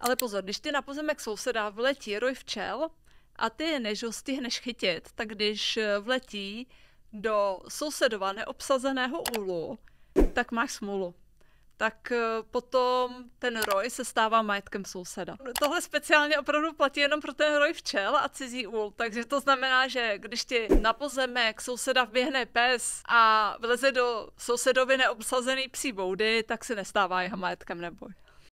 Ale pozor, když ty na pozemek souseda vletí roj včel a ty je než ho stihneš chytit, tak když eh, vletí do sousedova neobsazeného úlu, tak máš smůlu tak eh, potom ten roj se stává majetkem souseda. Tohle speciálně opravdu platí jenom pro ten roj včel a cizí úl, takže to znamená, že když ti na pozemek souseda vběhne pes a vleze do sousedovi neobsazený psí boudy, tak se nestává jeho majetkem neboj.